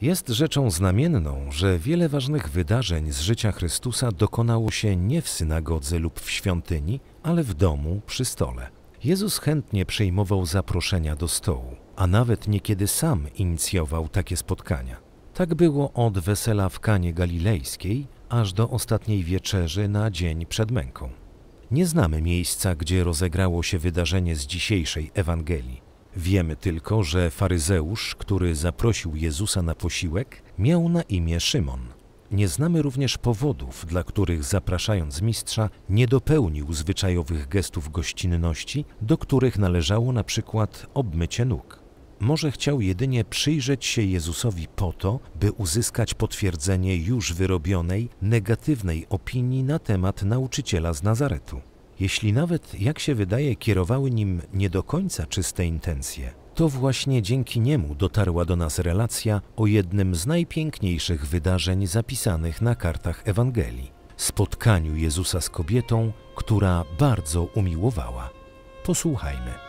Jest rzeczą znamienną, że wiele ważnych wydarzeń z życia Chrystusa dokonało się nie w synagodze lub w świątyni, ale w domu przy stole. Jezus chętnie przyjmował zaproszenia do stołu, a nawet niekiedy sam inicjował takie spotkania. Tak było od wesela w Kanie Galilejskiej aż do ostatniej wieczerzy na dzień przed męką. Nie znamy miejsca, gdzie rozegrało się wydarzenie z dzisiejszej Ewangelii. Wiemy tylko, że faryzeusz, który zaprosił Jezusa na posiłek, miał na imię Szymon. Nie znamy również powodów, dla których zapraszając mistrza nie dopełnił zwyczajowych gestów gościnności, do których należało na przykład obmycie nóg. Może chciał jedynie przyjrzeć się Jezusowi po to, by uzyskać potwierdzenie już wyrobionej, negatywnej opinii na temat nauczyciela z Nazaretu. Jeśli nawet, jak się wydaje, kierowały nim nie do końca czyste intencje, to właśnie dzięki niemu dotarła do nas relacja o jednym z najpiękniejszych wydarzeń zapisanych na kartach Ewangelii spotkaniu Jezusa z kobietą, która bardzo umiłowała. Posłuchajmy.